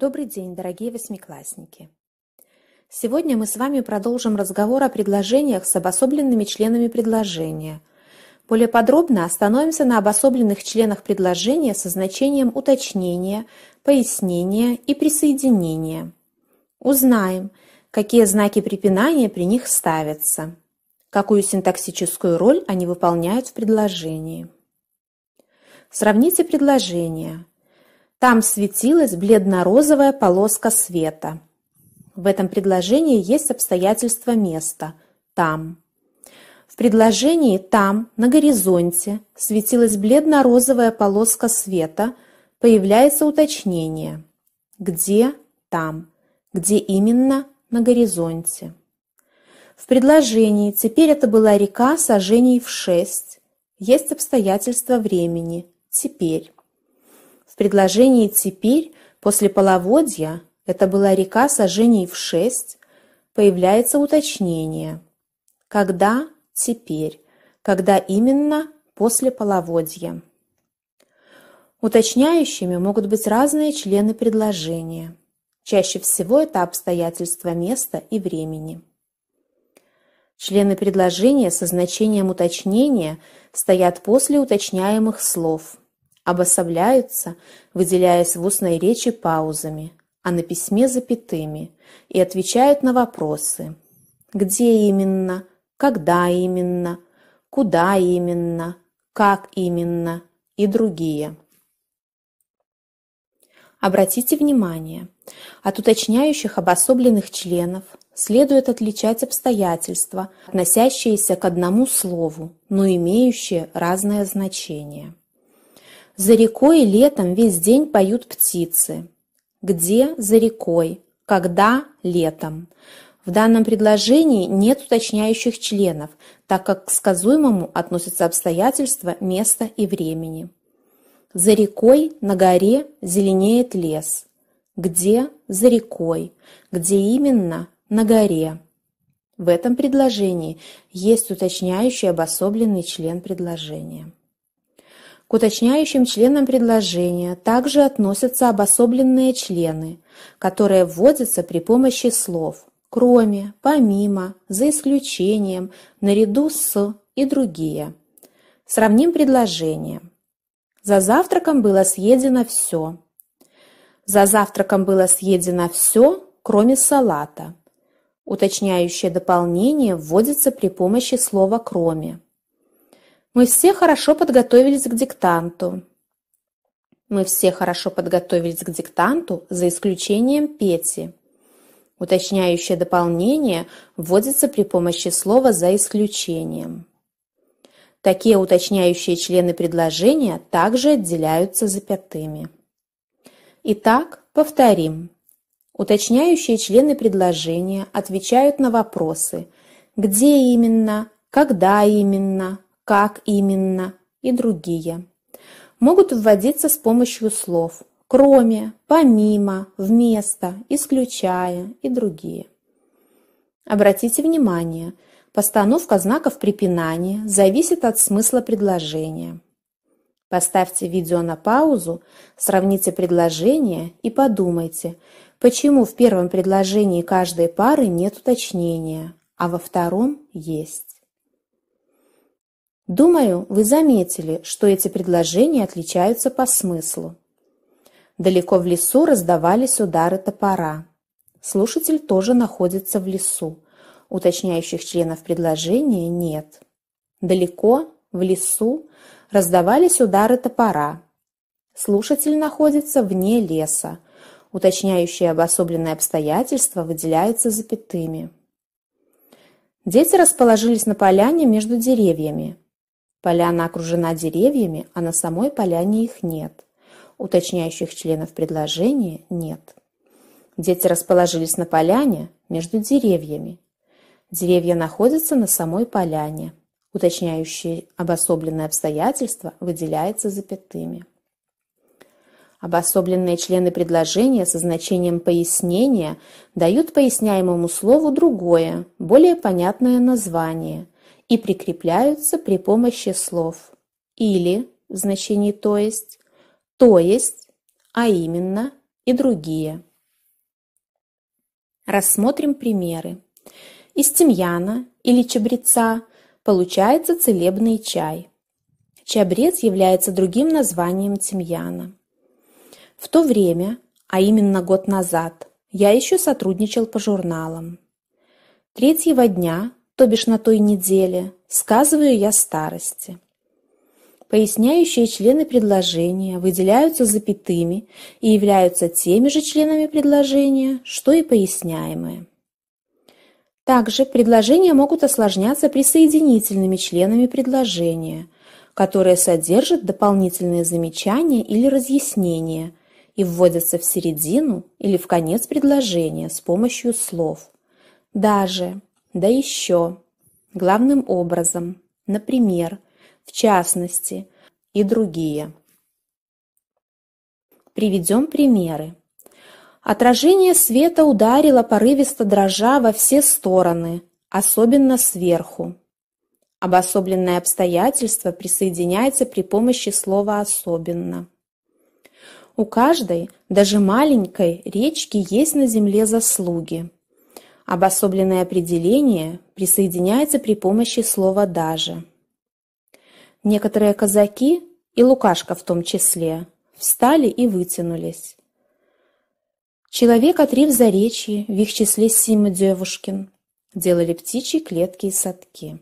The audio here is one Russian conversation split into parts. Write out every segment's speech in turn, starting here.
Добрый день, дорогие восьмиклассники! Сегодня мы с вами продолжим разговор о предложениях с обособленными членами предложения. Более подробно остановимся на обособленных членах предложения со значением уточнения, пояснения и присоединения. Узнаем, какие знаки препинания при них ставятся, какую синтаксическую роль они выполняют в предложении. Сравните предложения – там светилась бледно-розовая полоска света. В этом предложении есть обстоятельство места «там». В предложении «там» на горизонте светилась бледно-розовая полоска света, появляется уточнение «где там», где именно на горизонте. В предложении «теперь это была река сажений в шесть» есть обстоятельство времени «теперь» предложении «теперь» после половодья – это была река сожжений в шесть, появляется уточнение. Когда – теперь, когда именно – после половодья. Уточняющими могут быть разные члены предложения. Чаще всего это обстоятельства места и времени. Члены предложения со значением уточнения стоят после уточняемых слов обособляются, выделяясь в устной речи паузами, а на письме запятыми, и отвечают на вопросы. Где именно? Когда именно? Куда именно? Как именно? И другие. Обратите внимание, от уточняющих обособленных членов следует отличать обстоятельства, относящиеся к одному слову, но имеющие разное значение. За рекой летом весь день поют птицы. Где за рекой? Когда летом? В данном предложении нет уточняющих членов, так как к сказуемому относятся обстоятельства места и времени. За рекой на горе зеленеет лес. Где за рекой? Где именно на горе? В этом предложении есть уточняющий обособленный член предложения. К уточняющим членам предложения также относятся обособленные члены, которые вводятся при помощи слов «кроме», «помимо», «за исключением», «наряду с» и другие. Сравним предложение. За завтраком было съедено все. За завтраком было съедено все, кроме салата. Уточняющее дополнение вводится при помощи слова «кроме». Мы все хорошо подготовились к диктанту. Мы все хорошо подготовились к диктанту, за исключением Пети. Уточняющее дополнение вводится при помощи слова «за исключением». Такие уточняющие члены предложения также отделяются запятыми. Итак, повторим. Уточняющие члены предложения отвечают на вопросы «Где именно?», «Когда именно?», как именно и другие. Могут вводиться с помощью слов кроме, помимо, вместо, исключая и другие. Обратите внимание, постановка знаков препинания зависит от смысла предложения. Поставьте видео на паузу, сравните предложение и подумайте, почему в первом предложении каждой пары нет уточнения, а во втором есть. Думаю, вы заметили, что эти предложения отличаются по смыслу. Далеко в лесу раздавались удары топора. Слушатель тоже находится в лесу. Уточняющих членов предложения нет. Далеко, в лесу, раздавались удары топора. Слушатель находится вне леса. Уточняющие обособленные обстоятельства выделяются запятыми. Дети расположились на поляне между деревьями – Поляна окружена деревьями, а на самой поляне их нет. Уточняющих членов предложения нет. Дети расположились на поляне между деревьями. Деревья находятся на самой поляне. Уточняющие обособленные обстоятельства выделяются запятыми. Обособленные члены предложения со значением пояснения дают поясняемому слову другое, более понятное название – и прикрепляются при помощи слов «или» в значении «то есть», «то есть», «а именно» и другие. Рассмотрим примеры. Из тимьяна или чабреца получается целебный чай. Чабрец является другим названием тимьяна. В то время, а именно год назад, я еще сотрудничал по журналам. Третьего дня то бишь на той неделе, сказываю я старости. Поясняющие члены предложения выделяются запятыми и являются теми же членами предложения, что и поясняемые. Также предложения могут осложняться присоединительными членами предложения, которые содержат дополнительные замечания или разъяснения и вводятся в середину или в конец предложения с помощью слов. Даже да еще, главным образом, например, в частности и другие. Приведем примеры. Отражение света ударило порывисто дрожа во все стороны, особенно сверху. Обособленное обстоятельство присоединяется при помощи слова «особенно». У каждой, даже маленькой, речки есть на земле заслуги. Обособленное определение присоединяется при помощи слова «даже». Некоторые казаки, и Лукашка в том числе, встали и вытянулись. Человек отрив за речи, в их числе Сима Девушкин, делали птичьи клетки и садки.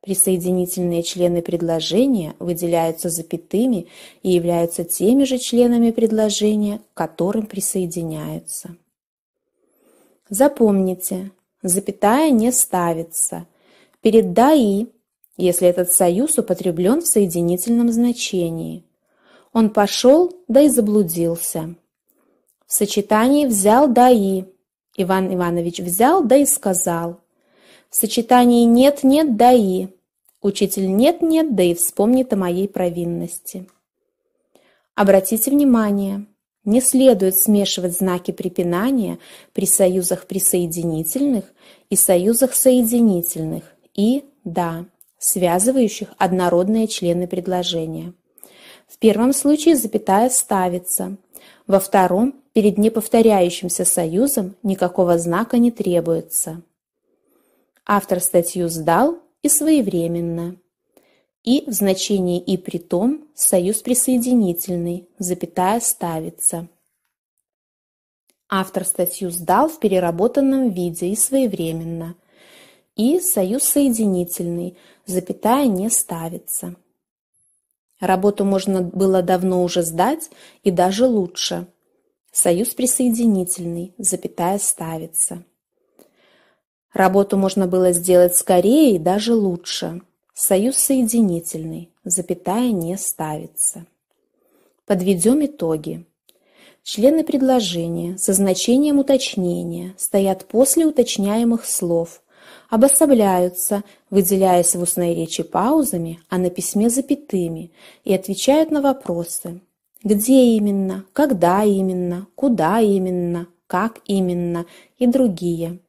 Присоединительные члены предложения выделяются запятыми и являются теми же членами предложения, к которым присоединяются. Запомните, запятая не ставится. Перед «даи», если этот союз употреблен в соединительном значении. Он пошел, да и заблудился. В сочетании «взял даи» Иван Иванович взял, да и сказал. В сочетании «нет-нет, даи» учитель «нет-нет, да и вспомнит о моей провинности». Обратите внимание – не следует смешивать знаки препинания при союзах присоединительных и союзах соединительных и «да», связывающих однородные члены предложения. В первом случае запятая ставится, во втором перед неповторяющимся союзом никакого знака не требуется. Автор статью сдал и своевременно и в значении и при том союз присоединительный, запятая ставится. Автор статью сдал в переработанном виде и своевременно. И союз соединительный, запятая не ставится. Работу можно было давно уже сдать и даже лучше. Союз присоединительный, запятая ставится. Работу можно было сделать скорее и даже лучше. Союз соединительный, запятая не ставится. Подведем итоги. Члены предложения со значением уточнения стоят после уточняемых слов, обособляются, выделяясь в устной речи паузами, а на письме запятыми, и отвечают на вопросы «где именно», «когда именно», «куда именно», «как именно» и другие.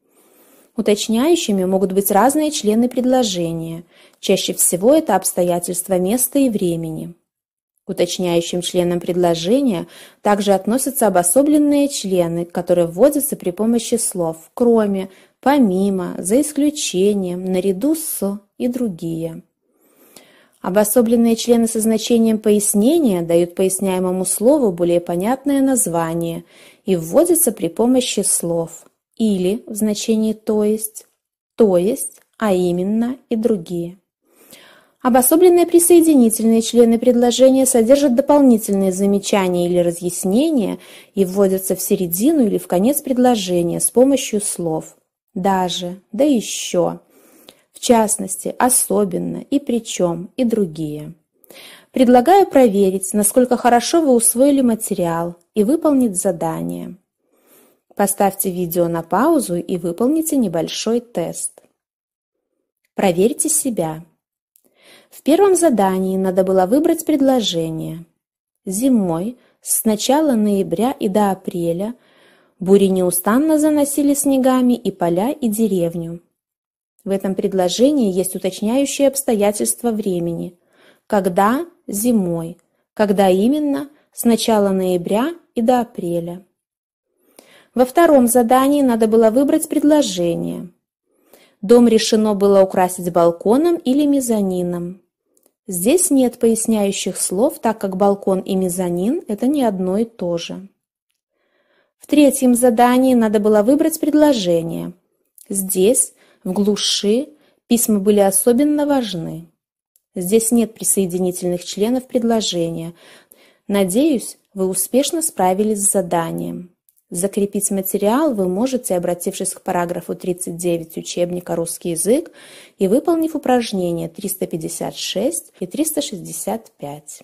Уточняющими могут быть разные члены предложения. Чаще всего это обстоятельства места и времени. К уточняющим членам предложения также относятся обособленные члены, которые вводятся при помощи слов «кроме», «помимо», «за исключением», «наряду с» и другие. Обособленные члены со значением пояснения дают поясняемому слову более понятное название и вводятся при помощи слов или в значении «то есть», «то есть», «а именно» и другие. Обособленные присоединительные члены предложения содержат дополнительные замечания или разъяснения и вводятся в середину или в конец предложения с помощью слов «даже», «да еще», в частности, «особенно» и «причем» и другие. Предлагаю проверить, насколько хорошо вы усвоили материал и выполнить задание. Поставьте видео на паузу и выполните небольшой тест. Проверьте себя. В первом задании надо было выбрать предложение. Зимой, с начала ноября и до апреля, бури неустанно заносили снегами и поля, и деревню. В этом предложении есть уточняющие обстоятельства времени. Когда – зимой, когда именно – с начала ноября и до апреля. Во втором задании надо было выбрать предложение. Дом решено было украсить балконом или мезонином. Здесь нет поясняющих слов, так как балкон и мезонин – это не одно и то же. В третьем задании надо было выбрать предложение. Здесь, в глуши, письма были особенно важны. Здесь нет присоединительных членов предложения. Надеюсь, вы успешно справились с заданием. Закрепить материал вы можете, обратившись к параграфу 39 учебника «Русский язык» и выполнив упражнения 356 и 365.